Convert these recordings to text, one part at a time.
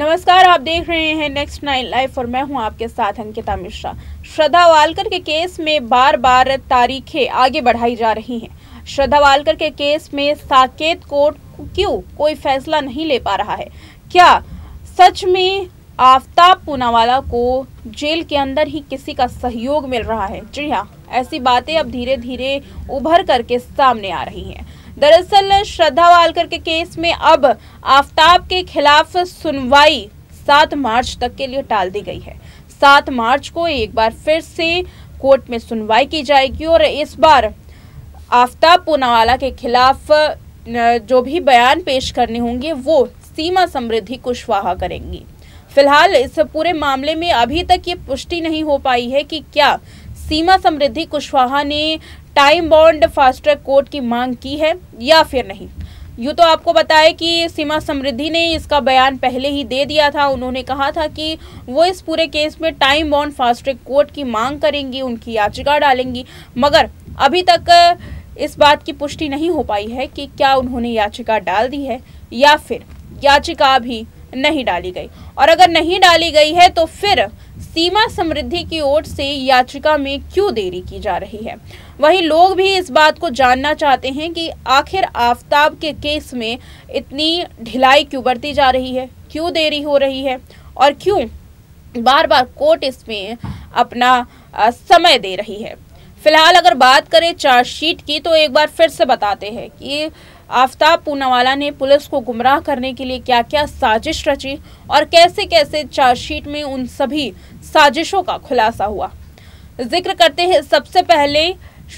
नमस्कार आप देख रहे हैं नेक्स्ट नाइन लाइफ और मैं हूं आपके साथ अंकिता मिश्रा श्रद्धा वालकर के केस में बार बार तारीखें आगे बढ़ाई जा रही हैं श्रद्धा वालकर के केस में साकेत कोर्ट क्यों कोई फैसला नहीं ले पा रहा है क्या सच में आफ्ताब पूनावाला को जेल के अंदर ही किसी का सहयोग मिल रहा है जी हाँ ऐसी बातें अब धीरे धीरे उभर करके सामने आ रही हैं दरअसल श्रद्धा वालकर के केस में अब आफ्ताब के खिलाफ सुनवाई सात मार्च तक के लिए टाल दी गई है सात मार्च को एक बार फिर से कोर्ट में सुनवाई की जाएगी और इस बार आफ्ताब पूनावाला के खिलाफ जो भी बयान पेश करने होंगे वो सीमा समृद्धि कुशवाहा करेंगी फिलहाल इस पूरे मामले में अभी तक ये पुष्टि नहीं हो पाई है कि क्या सीमा समृद्धि कुशवाहा ने time bound fast track court की मांग की है या फिर नहीं यूँ तो आपको बताया कि सीमा समृद्धि ने इसका बयान पहले ही दे दिया था उन्होंने कहा था कि वो इस पूरे केस में time bound fast track court की मांग करेंगी उनकी याचिका डालेंगी मगर अभी तक इस बात की पुष्टि नहीं हो पाई है कि क्या उन्होंने याचिका डाल दी है या फिर याचिका भी नहीं डाली गई और अगर नहीं डाली गई है तो फिर सीमा समृद्धि की ओर से याचिका में क्यों देरी की जा रही है वहीं लोग भी इस बात को जानना चाहते हैं कि आखिर आफ्ताब के केस में इतनी ढिलाई क्यों बरती जा रही है क्यों देरी हो रही है और क्यों बार बार कोर्ट इसमें अपना समय दे रही है फिलहाल अगर बात करें चार्जशीट की तो एक बार फिर से बताते हैं कि आफ्ताब पूनावाला ने पुलिस को गुमराह करने के लिए क्या क्या साजिश रची और कैसे कैसे चार्जशीट में उन सभी साजिशों का खुलासा हुआ जिक्र करते हैं सबसे पहले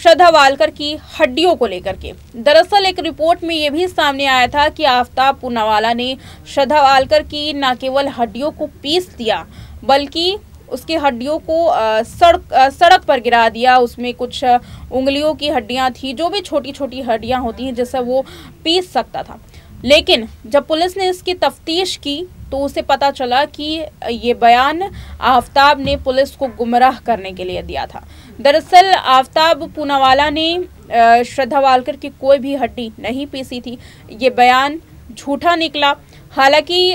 श्रद्धा वालकर की हड्डियों को लेकर के दरअसल एक रिपोर्ट में ये भी सामने आया था कि आफ्ताब पूनावाला ने श्रद्धा वालकर की न केवल हड्डियों को पीस दिया बल्कि उसकी हड्डियों को सड़क सड़क पर गिरा दिया उसमें कुछ उंगलियों की हड्डियाँ थी जो भी छोटी छोटी हड्डियाँ होती हैं जैसे वो पीस सकता था लेकिन जब पुलिस ने इसकी तफ्तीश की तो उसे पता चला कि ये बयान आफ्ताब ने पुलिस को गुमराह करने के लिए दिया था दरअसल आफ्ताब पूनावाला ने श्रद्धा वालकर की कोई भी हड्डी नहीं पीसी थी ये बयान झूठा निकला हालांकि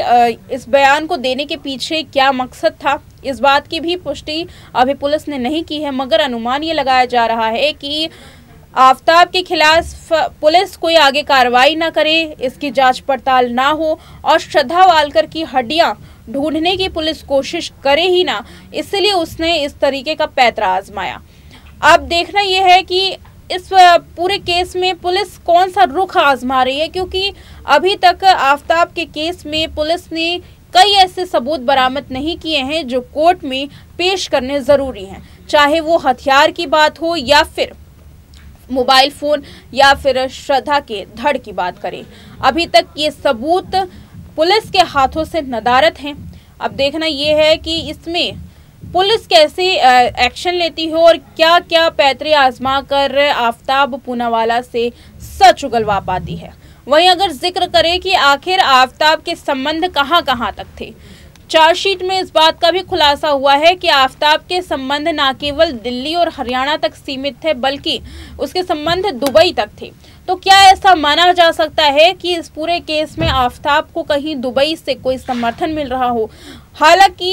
इस बयान को देने के पीछे क्या मकसद था इस बात की भी पुष्टि अभी पुलिस ने नहीं की है मगर अनुमान ये लगाया जा रहा है कि आफ्ताब के खिलाफ पुलिस कोई आगे कार्रवाई ना करे इसकी जांच पड़ताल ना हो और श्रद्धा वालकर की हड्डियां ढूंढने की पुलिस कोशिश करे ही ना इसलिए उसने इस तरीके का पैतरा आजमाया अब देखना यह है कि इस पूरे केस में पुलिस कौन सा रुख आजमा रही है क्योंकि अभी तक आफ्ताब के केस में पुलिस ने कई ऐसे सबूत बरामद नहीं किए हैं जो कोर्ट में पेश करने ज़रूरी हैं चाहे वो हथियार की बात हो या फिर मोबाइल फ़ोन या फिर श्रद्धा के धड़ की बात करें अभी तक ये सबूत पुलिस के हाथों से नदारत हैं अब देखना ये है कि इसमें पुलिस कैसे एक्शन लेती है और क्या क्या पैतरे आजमा कर आफ्ताब पूनावाला से सच उगलवा पाती है वहीं अगर जिक्र करें कि आखिर आफ्ताब के संबंध कहां कहां तक थे चार्जशीट में इस बात का भी खुलासा हुआ है कि आफ्ताब के संबंध न केवल दिल्ली और हरियाणा तक सीमित थे बल्कि उसके संबंध दुबई तक थे तो क्या ऐसा माना जा सकता है कि इस पूरे केस में आफ्ताब को कहीं दुबई से कोई समर्थन मिल रहा हो हालांकि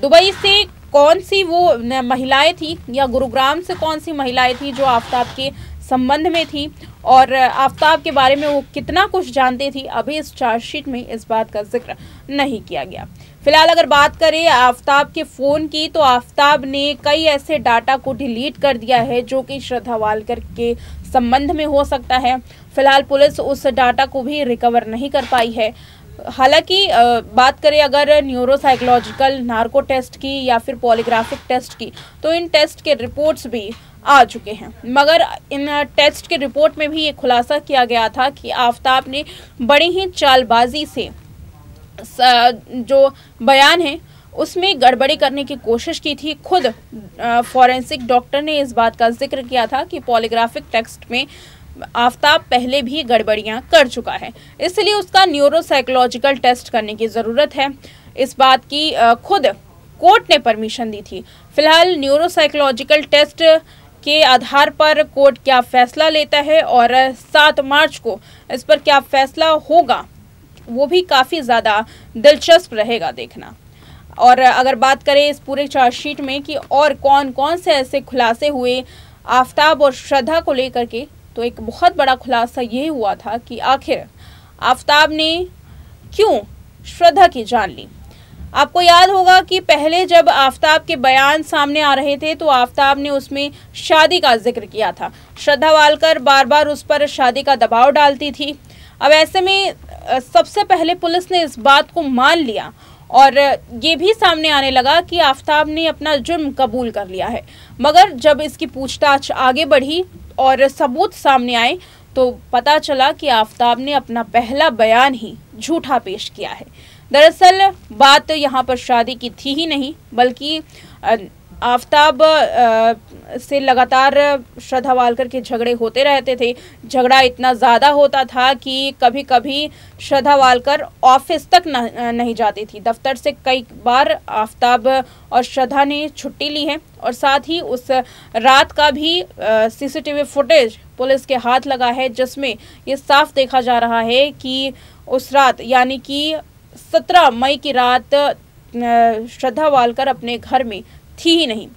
दुबई से कौन सी वो महिलाएं थी या गुरुग्राम से कौन सी महिलाएं थी जो आफ्ताब के संबंध में थी और आफ्ताब के बारे में वो कितना कुछ जानते थी अभी इस चार्जशीट में इस बात का जिक्र नहीं किया गया फिलहाल अगर बात करें आफ्ताब के फ़ोन की तो आफ्ताब ने कई ऐसे डाटा को डिलीट कर दिया है जो कि श्रद्धा वालकर के संबंध में हो सकता है फिलहाल पुलिस उस डाटा को भी रिकवर नहीं कर पाई है हालांकि बात करें अगर न्यूरोसाइकोलॉजिकल नार्को टेस्ट की या फिर पॉलीग्राफिक टेस्ट की तो इन टेस्ट के रिपोर्ट्स भी आ चुके हैं मगर इन टेस्ट के रिपोर्ट में भी ये खुलासा किया गया था कि आफ्ताब ने बड़ी ही चालबाजी से जो बयान है उसमें गड़बड़ी करने की कोशिश की थी खुद फॉरेंसिक डॉक्टर ने इस बात का जिक्र किया था कि पॉलीग्राफिक टेस्ट में आफ्ताब पहले भी गड़बड़ियां कर चुका है इसलिए उसका न्यूरोसाइकोलॉजिकल टेस्ट करने की ज़रूरत है इस बात की खुद कोर्ट ने परमिशन दी थी फिलहाल न्यूरोसाइकोलॉजिकल टेस्ट के आधार पर कोर्ट क्या फैसला लेता है और सात मार्च को इस पर क्या फैसला होगा वो भी काफ़ी ज़्यादा दिलचस्प रहेगा देखना और अगर बात करें इस पूरे चार्जशीट में कि और कौन कौन से ऐसे खुलासे हुए आफ्ताब और श्रद्धा को लेकर के तो एक बहुत बड़ा खुलासा ये हुआ था कि आखिर आफ्ताब ने क्यों श्रद्धा की जान ली आपको याद होगा कि पहले जब आफ्ताब के बयान सामने आ रहे थे तो आफ्ताब ने उसमें शादी का जिक्र किया था श्रद्धा वालकर बार बार उस पर शादी का दबाव डालती थी अब ऐसे में सबसे पहले पुलिस ने इस बात को मान लिया और ये भी सामने आने लगा कि आफ्ताब ने अपना जुर्म कबूल कर लिया है मगर जब इसकी पूछताछ आगे बढ़ी और सबूत सामने आए तो पता चला कि आफ्ताब ने अपना पहला बयान ही झूठा पेश किया है दरअसल बात यहाँ पर शादी की थी ही नहीं बल्कि आफ्ताब से लगातार श्रद्धा वालकर के झगड़े होते रहते थे झगड़ा इतना ज़्यादा होता था कि कभी कभी श्रद्धा वालकर ऑफिस तक नहीं जाती थी दफ्तर से कई बार आफ्ताब और श्रद्धा ने छुट्टी ली है और साथ ही उस रात का भी सीसीटीवी फुटेज पुलिस के हाथ लगा है जिसमें ये साफ देखा जा रहा है कि उस रात यानी कि सत्रह मई की रात श्रद्धा वालकर अपने घर में थी ही नहीं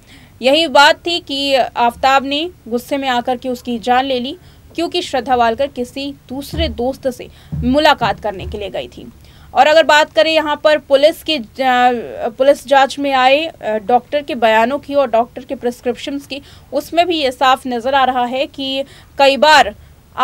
यही बात थी कि आफ्ताब ने गुस्से में आकर के उसकी जान ले ली क्योंकि श्रद्धा वालकर किसी दूसरे दोस्त से मुलाकात करने के लिए गई थी और अगर बात करें यहाँ पर पुलिस के पुलिस जांच में आए डॉक्टर के बयानों की और डॉक्टर के प्रिस्क्रिप्शंस की उसमें भी ये साफ नज़र आ रहा है कि कई बार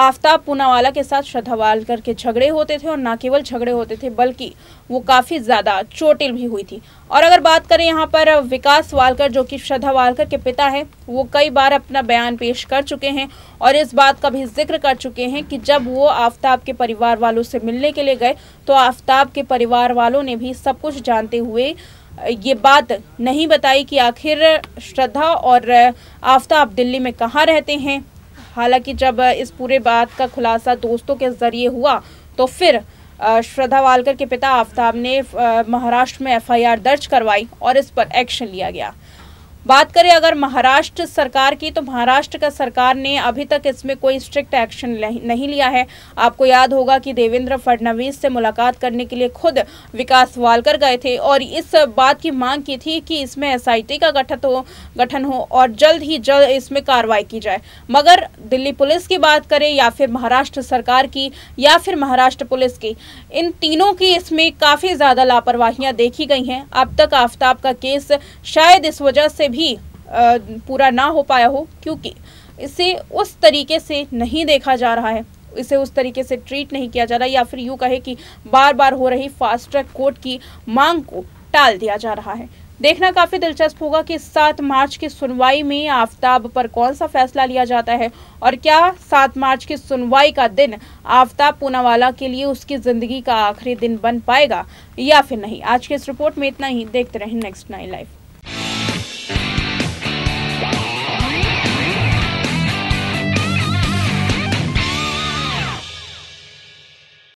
आफ्ताब पूनावाला के साथ श्रद्धा वालकर के झगड़े होते थे और ना केवल झगड़े होते थे बल्कि वो काफ़ी ज़्यादा चोटिल भी हुई थी और अगर बात करें यहाँ पर विकास वालकर जो कि श्रद्धा वालकर के पिता हैं वो कई बार अपना बयान पेश कर चुके हैं और इस बात का भी जिक्र कर चुके हैं कि जब वो आफ्ताब के परिवार वालों से मिलने के लिए गए तो आफ्ताब के परिवार वालों ने भी सब कुछ जानते हुए ये बात नहीं बताई कि आखिर श्रद्धा और आफ्ताब दिल्ली में कहाँ रहते हैं हालांकि जब इस पूरे बात का खुलासा दोस्तों के ज़रिए हुआ तो फिर श्रद्धा वालकर के पिता आफ्ताब ने महाराष्ट्र में एफआईआर दर्ज करवाई और इस पर एक्शन लिया गया बात करें अगर महाराष्ट्र सरकार की तो महाराष्ट्र का सरकार ने अभी तक इसमें कोई स्ट्रिक्ट एक्शन नहीं लिया है आपको याद होगा कि देवेंद्र फडणवीस से मुलाकात करने के लिए खुद विकास वालकर गए थे और इस बात की मांग की थी कि इसमें एसआईटी का गठन हो गठन हो और जल्द ही जल्द इसमें कार्रवाई की जाए मगर दिल्ली पुलिस की बात करें या फिर महाराष्ट्र सरकार की या फिर महाराष्ट्र पुलिस की इन तीनों की इसमें काफ़ी ज़्यादा लापरवाहियाँ देखी गई हैं अब तक आफ्ताब का केस शायद इस वजह से भी पूरा ना हो पाया हो क्योंकि इसे उस तरीके से नहीं देखा जा रहा है इसे उस तरीके से ट्रीट नहीं किया जा रहा या फिर यूँ कहे कि बार बार हो रही फास्ट ट्रैक कोर्ट की मांग को टाल दिया जा रहा है देखना काफ़ी दिलचस्प होगा कि सात मार्च की सुनवाई में आफ्ताब पर कौन सा फैसला लिया जाता है और क्या सात मार्च की सुनवाई का दिन आफ्ताब पूनावाला के लिए उसकी ज़िंदगी का आखिरी दिन बन पाएगा या फिर नहीं आज के इस रिपोर्ट में इतना ही देखते रहें नेक्स्ट नाइन लाइफ